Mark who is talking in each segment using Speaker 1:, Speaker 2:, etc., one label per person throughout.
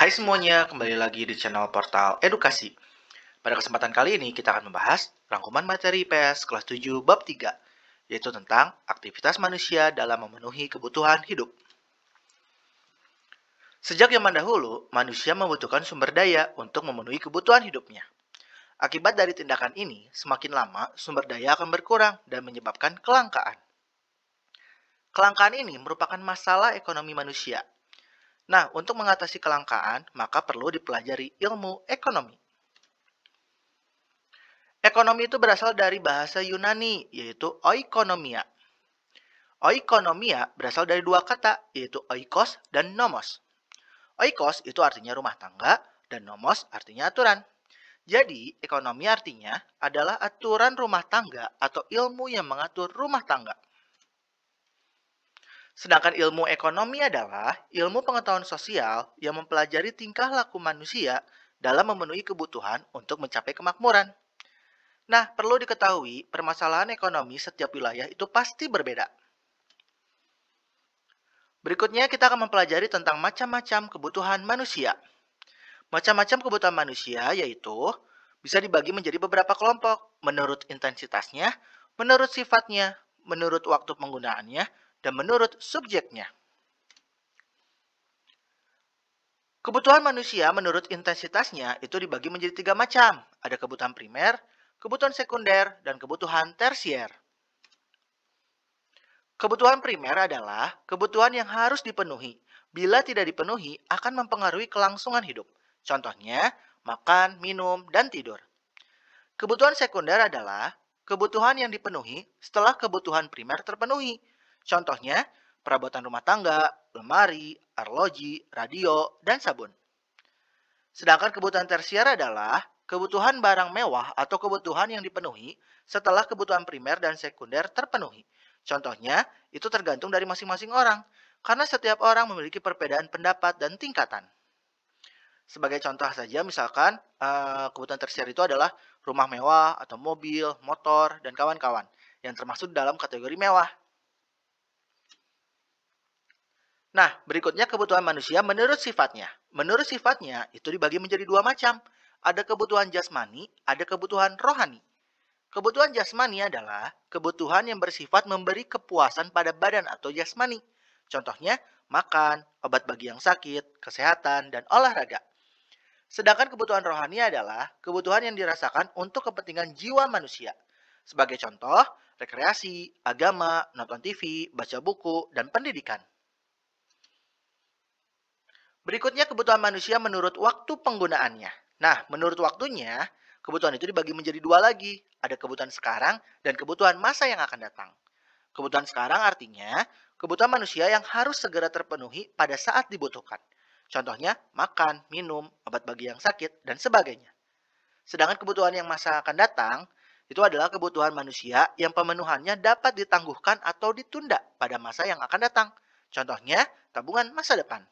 Speaker 1: Hai semuanya, kembali lagi di channel Portal Edukasi. Pada kesempatan kali ini kita akan membahas rangkuman materi PS kelas 7 bab 3, yaitu tentang aktivitas manusia dalam memenuhi kebutuhan hidup. Sejak zaman dahulu, manusia membutuhkan sumber daya untuk memenuhi kebutuhan hidupnya. Akibat dari tindakan ini, semakin lama sumber daya akan berkurang dan menyebabkan kelangkaan. Kelangkaan ini merupakan masalah ekonomi manusia Nah, untuk mengatasi kelangkaan, maka perlu dipelajari ilmu ekonomi. Ekonomi itu berasal dari bahasa Yunani, yaitu oikonomia. Oikonomia berasal dari dua kata, yaitu oikos dan nomos. Oikos itu artinya rumah tangga, dan nomos artinya aturan. Jadi, ekonomi artinya adalah aturan rumah tangga atau ilmu yang mengatur rumah tangga. Sedangkan ilmu ekonomi adalah ilmu pengetahuan sosial yang mempelajari tingkah laku manusia dalam memenuhi kebutuhan untuk mencapai kemakmuran. Nah, perlu diketahui, permasalahan ekonomi setiap wilayah itu pasti berbeda. Berikutnya kita akan mempelajari tentang macam-macam kebutuhan manusia. Macam-macam kebutuhan manusia yaitu bisa dibagi menjadi beberapa kelompok menurut intensitasnya, menurut sifatnya, menurut waktu penggunaannya, dan menurut subjeknya. Kebutuhan manusia menurut intensitasnya itu dibagi menjadi tiga macam. Ada kebutuhan primer, kebutuhan sekunder, dan kebutuhan tersier. Kebutuhan primer adalah kebutuhan yang harus dipenuhi. Bila tidak dipenuhi, akan mempengaruhi kelangsungan hidup. Contohnya, makan, minum, dan tidur. Kebutuhan sekunder adalah kebutuhan yang dipenuhi setelah kebutuhan primer terpenuhi. Contohnya, perabotan rumah tangga, lemari, arloji, radio, dan sabun. Sedangkan kebutuhan tersier adalah kebutuhan barang mewah atau kebutuhan yang dipenuhi setelah kebutuhan primer dan sekunder terpenuhi. Contohnya, itu tergantung dari masing-masing orang, karena setiap orang memiliki perbedaan pendapat dan tingkatan. Sebagai contoh saja, misalkan eh, kebutuhan tersier itu adalah rumah mewah atau mobil, motor, dan kawan-kawan, yang termasuk dalam kategori mewah. Nah, berikutnya kebutuhan manusia menurut sifatnya. Menurut sifatnya, itu dibagi menjadi dua macam. Ada kebutuhan jasmani, ada kebutuhan rohani. Kebutuhan jasmani adalah kebutuhan yang bersifat memberi kepuasan pada badan atau jasmani. Contohnya, makan, obat bagi yang sakit, kesehatan, dan olahraga. Sedangkan kebutuhan rohani adalah kebutuhan yang dirasakan untuk kepentingan jiwa manusia. Sebagai contoh, rekreasi, agama, nonton TV, baca buku, dan pendidikan. Berikutnya kebutuhan manusia menurut waktu penggunaannya. Nah, menurut waktunya, kebutuhan itu dibagi menjadi dua lagi. Ada kebutuhan sekarang dan kebutuhan masa yang akan datang. Kebutuhan sekarang artinya kebutuhan manusia yang harus segera terpenuhi pada saat dibutuhkan. Contohnya, makan, minum, obat bagi yang sakit, dan sebagainya. Sedangkan kebutuhan yang masa akan datang, itu adalah kebutuhan manusia yang pemenuhannya dapat ditangguhkan atau ditunda pada masa yang akan datang. Contohnya, tabungan masa depan.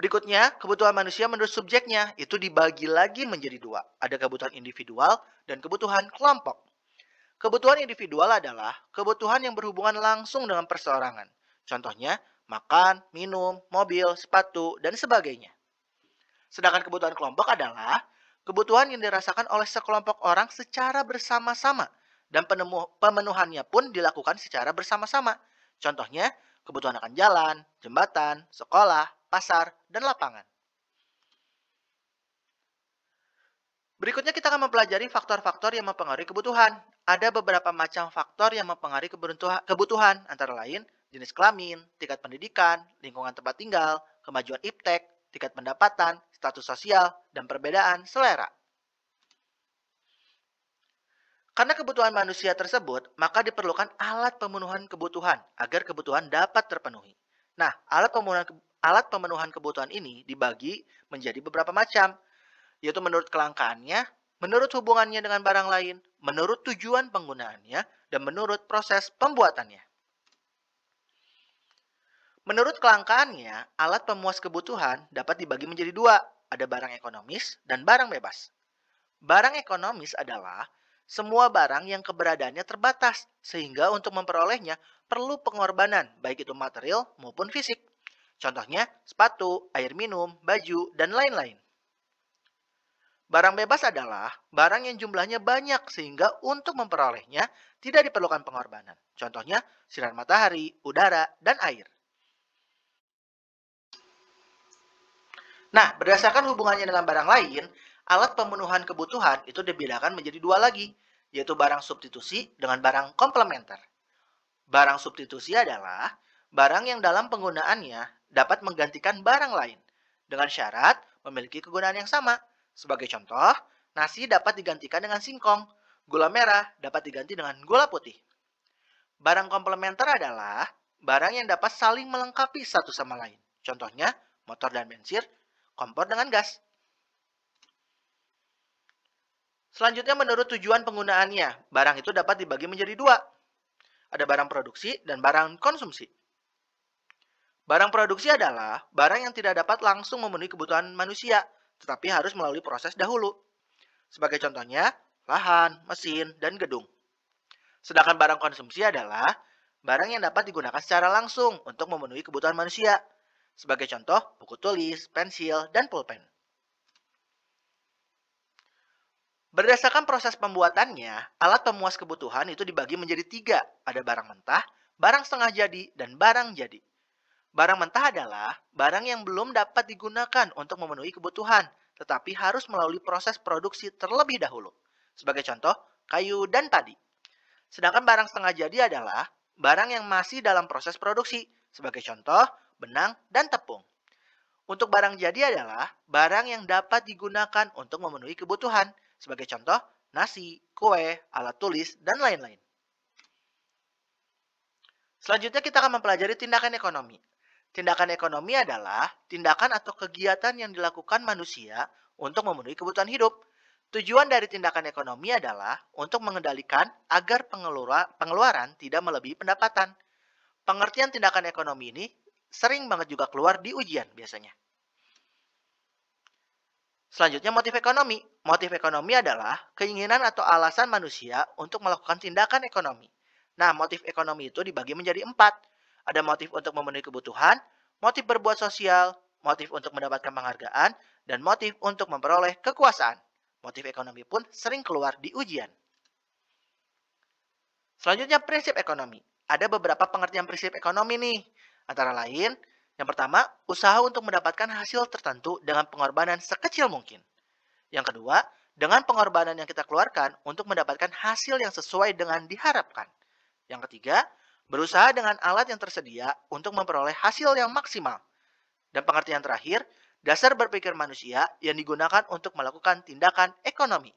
Speaker 1: Berikutnya, kebutuhan manusia menurut subjeknya itu dibagi lagi menjadi dua. Ada kebutuhan individual dan kebutuhan kelompok. Kebutuhan individual adalah kebutuhan yang berhubungan langsung dengan perseorangan. Contohnya, makan, minum, mobil, sepatu, dan sebagainya. Sedangkan kebutuhan kelompok adalah kebutuhan yang dirasakan oleh sekelompok orang secara bersama-sama dan pemenuhannya pun dilakukan secara bersama-sama. Contohnya, kebutuhan akan jalan, jembatan, sekolah, pasar, dan lapangan. Berikutnya kita akan mempelajari faktor-faktor yang mempengaruhi kebutuhan. Ada beberapa macam faktor yang mempengaruhi kebutuhan, antara lain jenis kelamin, tingkat pendidikan, lingkungan tempat tinggal, kemajuan iptek, tingkat pendapatan, status sosial, dan perbedaan selera. Karena kebutuhan manusia tersebut, maka diperlukan alat pemenuhan kebutuhan agar kebutuhan dapat terpenuhi. Nah, alat pemenuhan Alat pemenuhan kebutuhan ini dibagi menjadi beberapa macam, yaitu menurut kelangkaannya, menurut hubungannya dengan barang lain, menurut tujuan penggunaannya, dan menurut proses pembuatannya. Menurut kelangkaannya, alat pemuas kebutuhan dapat dibagi menjadi dua, ada barang ekonomis dan barang bebas. Barang ekonomis adalah semua barang yang keberadaannya terbatas, sehingga untuk memperolehnya perlu pengorbanan, baik itu material maupun fisik. Contohnya sepatu, air minum, baju, dan lain-lain. Barang bebas adalah barang yang jumlahnya banyak sehingga untuk memperolehnya tidak diperlukan pengorbanan. Contohnya sinar matahari, udara, dan air. Nah, berdasarkan hubungannya dengan barang lain, alat pemenuhan kebutuhan itu dibedakan menjadi dua lagi, yaitu barang substitusi dengan barang komplementer. Barang substitusi adalah barang yang dalam penggunaannya dapat menggantikan barang lain dengan syarat memiliki kegunaan yang sama. Sebagai contoh, nasi dapat digantikan dengan singkong, gula merah dapat diganti dengan gula putih. Barang komplementer adalah barang yang dapat saling melengkapi satu sama lain. Contohnya, motor dan bensin, kompor dengan gas. Selanjutnya, menurut tujuan penggunaannya, barang itu dapat dibagi menjadi dua. Ada barang produksi dan barang konsumsi. Barang produksi adalah barang yang tidak dapat langsung memenuhi kebutuhan manusia, tetapi harus melalui proses dahulu. Sebagai contohnya, lahan, mesin, dan gedung. Sedangkan barang konsumsi adalah barang yang dapat digunakan secara langsung untuk memenuhi kebutuhan manusia. Sebagai contoh, buku tulis, pensil, dan pulpen. Berdasarkan proses pembuatannya, alat pemuas kebutuhan itu dibagi menjadi tiga. Ada barang mentah, barang setengah jadi, dan barang jadi. Barang mentah adalah barang yang belum dapat digunakan untuk memenuhi kebutuhan, tetapi harus melalui proses produksi terlebih dahulu. Sebagai contoh, kayu dan padi. Sedangkan barang setengah jadi adalah barang yang masih dalam proses produksi. Sebagai contoh, benang dan tepung. Untuk barang jadi adalah barang yang dapat digunakan untuk memenuhi kebutuhan. Sebagai contoh, nasi, kue, alat tulis, dan lain-lain. Selanjutnya kita akan mempelajari tindakan ekonomi. Tindakan ekonomi adalah tindakan atau kegiatan yang dilakukan manusia untuk memenuhi kebutuhan hidup. Tujuan dari tindakan ekonomi adalah untuk mengendalikan agar pengeluaran tidak melebihi pendapatan. Pengertian tindakan ekonomi ini sering banget juga keluar di ujian biasanya. Selanjutnya motif ekonomi. Motif ekonomi adalah keinginan atau alasan manusia untuk melakukan tindakan ekonomi. Nah, motif ekonomi itu dibagi menjadi empat, ada motif untuk memenuhi kebutuhan, motif berbuat sosial, motif untuk mendapatkan penghargaan, dan motif untuk memperoleh kekuasaan. Motif ekonomi pun sering keluar di ujian. Selanjutnya prinsip ekonomi. Ada beberapa pengertian prinsip ekonomi nih. Antara lain, yang pertama, usaha untuk mendapatkan hasil tertentu dengan pengorbanan sekecil mungkin. Yang kedua, dengan pengorbanan yang kita keluarkan untuk mendapatkan hasil yang sesuai dengan diharapkan. Yang ketiga, Berusaha dengan alat yang tersedia untuk memperoleh hasil yang maksimal. Dan pengertian terakhir, dasar berpikir manusia yang digunakan untuk melakukan tindakan ekonomi.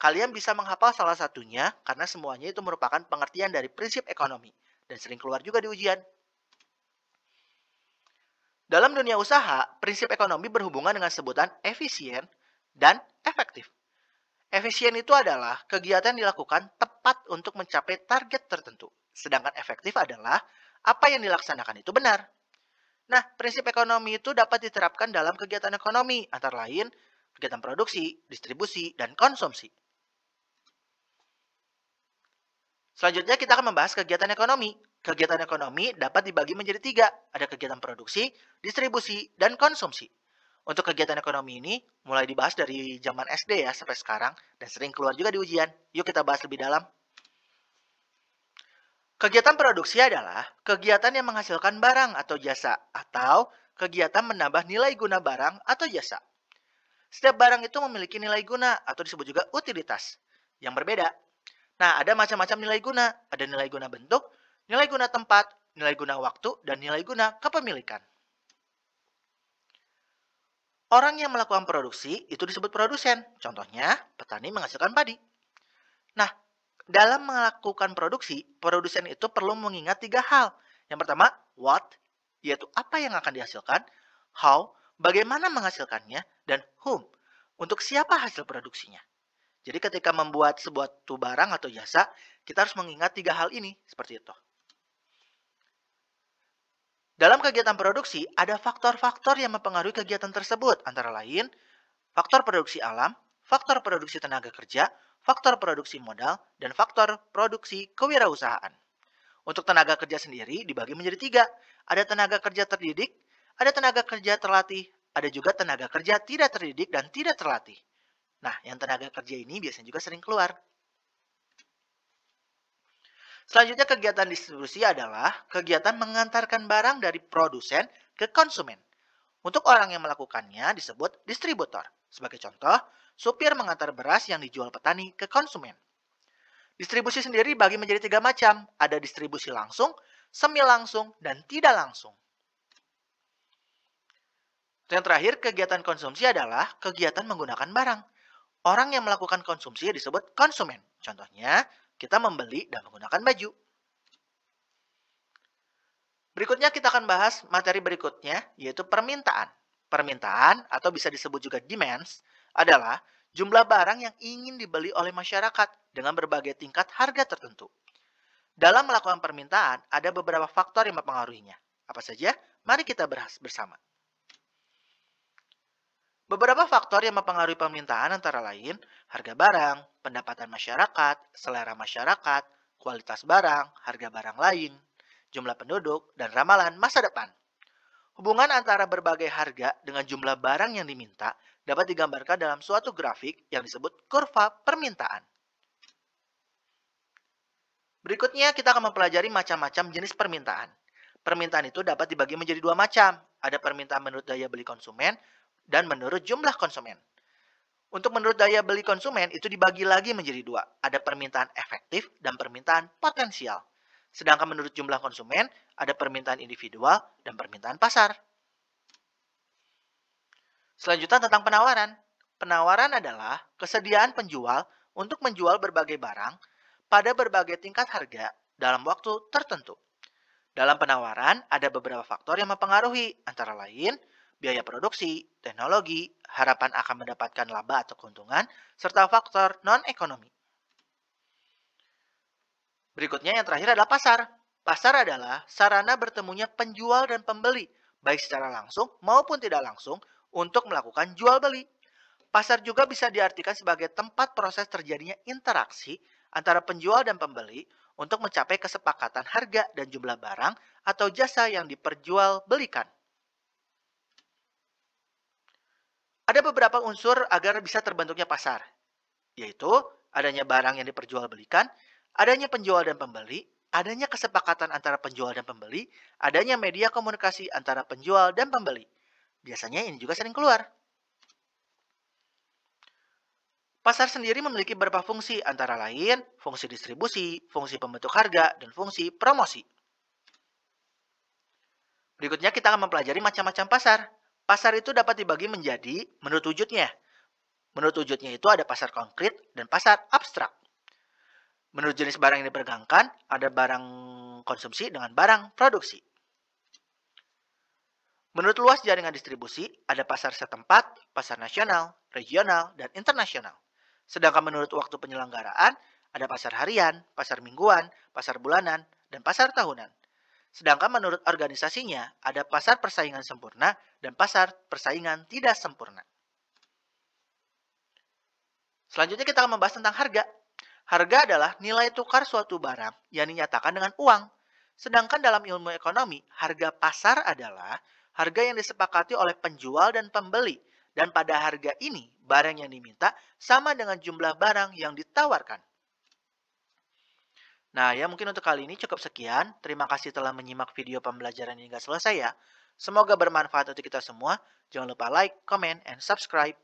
Speaker 1: Kalian bisa menghafal salah satunya karena semuanya itu merupakan pengertian dari prinsip ekonomi dan sering keluar juga di ujian. Dalam dunia usaha, prinsip ekonomi berhubungan dengan sebutan efisien dan efektif. Efisien itu adalah kegiatan dilakukan tepat untuk mencapai target tertentu. Sedangkan efektif adalah apa yang dilaksanakan itu benar. Nah, prinsip ekonomi itu dapat diterapkan dalam kegiatan ekonomi, antara lain kegiatan produksi, distribusi, dan konsumsi. Selanjutnya kita akan membahas kegiatan ekonomi. Kegiatan ekonomi dapat dibagi menjadi tiga. Ada kegiatan produksi, distribusi, dan konsumsi. Untuk kegiatan ekonomi ini mulai dibahas dari zaman SD ya sampai sekarang dan sering keluar juga di ujian. Yuk kita bahas lebih dalam. Kegiatan produksi adalah kegiatan yang menghasilkan barang atau jasa atau kegiatan menambah nilai guna barang atau jasa. Setiap barang itu memiliki nilai guna atau disebut juga utilitas yang berbeda. Nah, ada macam-macam nilai guna. Ada nilai guna bentuk, nilai guna tempat, nilai guna waktu, dan nilai guna kepemilikan. Orang yang melakukan produksi itu disebut produsen. Contohnya, petani menghasilkan padi. Nah, dalam melakukan produksi, produsen itu perlu mengingat tiga hal. Yang pertama, what, yaitu apa yang akan dihasilkan, how, bagaimana menghasilkannya, dan whom, untuk siapa hasil produksinya. Jadi ketika membuat sebuah barang atau jasa, kita harus mengingat tiga hal ini, seperti itu. Dalam kegiatan produksi, ada faktor-faktor yang mempengaruhi kegiatan tersebut, antara lain faktor produksi alam, faktor produksi tenaga kerja, faktor produksi modal, dan faktor produksi kewirausahaan. Untuk tenaga kerja sendiri dibagi menjadi tiga. Ada tenaga kerja terdidik, ada tenaga kerja terlatih, ada juga tenaga kerja tidak terdidik dan tidak terlatih. Nah, yang tenaga kerja ini biasanya juga sering keluar. Selanjutnya kegiatan distribusi adalah kegiatan mengantarkan barang dari produsen ke konsumen. Untuk orang yang melakukannya disebut distributor. Sebagai contoh, supir mengantar beras yang dijual petani ke konsumen. Distribusi sendiri bagi menjadi tiga macam, ada distribusi langsung, semi langsung, dan tidak langsung. Yang terakhir, kegiatan konsumsi adalah kegiatan menggunakan barang. Orang yang melakukan konsumsi disebut konsumen. Contohnya, kita membeli dan menggunakan baju. Berikutnya kita akan bahas materi berikutnya, yaitu permintaan. Permintaan atau bisa disebut juga demands adalah jumlah barang yang ingin dibeli oleh masyarakat dengan berbagai tingkat harga tertentu. Dalam melakukan permintaan, ada beberapa faktor yang mempengaruhinya. Apa saja? Mari kita bahas bersama. Beberapa faktor yang mempengaruhi permintaan antara lain harga barang, pendapatan masyarakat, selera masyarakat, kualitas barang, harga barang lain, jumlah penduduk, dan ramalan masa depan. Hubungan antara berbagai harga dengan jumlah barang yang diminta dapat digambarkan dalam suatu grafik yang disebut kurva permintaan. Berikutnya kita akan mempelajari macam-macam jenis permintaan. Permintaan itu dapat dibagi menjadi dua macam. Ada permintaan menurut daya beli konsumen dan menurut jumlah konsumen. Untuk menurut daya beli konsumen itu dibagi lagi menjadi dua. Ada permintaan efektif dan permintaan potensial. Sedangkan menurut jumlah konsumen, ada permintaan individual dan permintaan pasar. Selanjutnya tentang penawaran. Penawaran adalah kesediaan penjual untuk menjual berbagai barang pada berbagai tingkat harga dalam waktu tertentu. Dalam penawaran, ada beberapa faktor yang mempengaruhi, antara lain biaya produksi, teknologi, harapan akan mendapatkan laba atau keuntungan, serta faktor non-ekonomi. Berikutnya yang terakhir adalah pasar. Pasar adalah sarana bertemunya penjual dan pembeli, baik secara langsung maupun tidak langsung, untuk melakukan jual beli. Pasar juga bisa diartikan sebagai tempat proses terjadinya interaksi antara penjual dan pembeli untuk mencapai kesepakatan harga dan jumlah barang atau jasa yang diperjualbelikan. Ada beberapa unsur agar bisa terbentuknya pasar, yaitu adanya barang yang diperjualbelikan, adanya penjual dan pembeli, adanya kesepakatan antara penjual dan pembeli, adanya media komunikasi antara penjual dan pembeli. Biasanya ini juga sering keluar. Pasar sendiri memiliki beberapa fungsi, antara lain fungsi distribusi, fungsi pembentuk harga, dan fungsi promosi. Berikutnya kita akan mempelajari macam-macam pasar. Pasar itu dapat dibagi menjadi menurut wujudnya. Menurut wujudnya itu ada pasar konkret dan pasar abstrak. Menurut jenis barang yang diperdagangkan, ada barang konsumsi dengan barang produksi. Menurut luas jaringan distribusi, ada pasar setempat, pasar nasional, regional, dan internasional. Sedangkan menurut waktu penyelenggaraan, ada pasar harian, pasar mingguan, pasar bulanan, dan pasar tahunan. Sedangkan menurut organisasinya, ada pasar persaingan sempurna dan pasar persaingan tidak sempurna. Selanjutnya kita akan membahas tentang harga. Harga adalah nilai tukar suatu barang yang dinyatakan dengan uang. Sedangkan dalam ilmu ekonomi, harga pasar adalah harga yang disepakati oleh penjual dan pembeli, dan pada harga ini barang yang diminta sama dengan jumlah barang yang ditawarkan. Nah, ya mungkin untuk kali ini cukup sekian. Terima kasih telah menyimak video pembelajaran hingga selesai ya. Semoga bermanfaat untuk kita semua. Jangan lupa like, comment, and subscribe.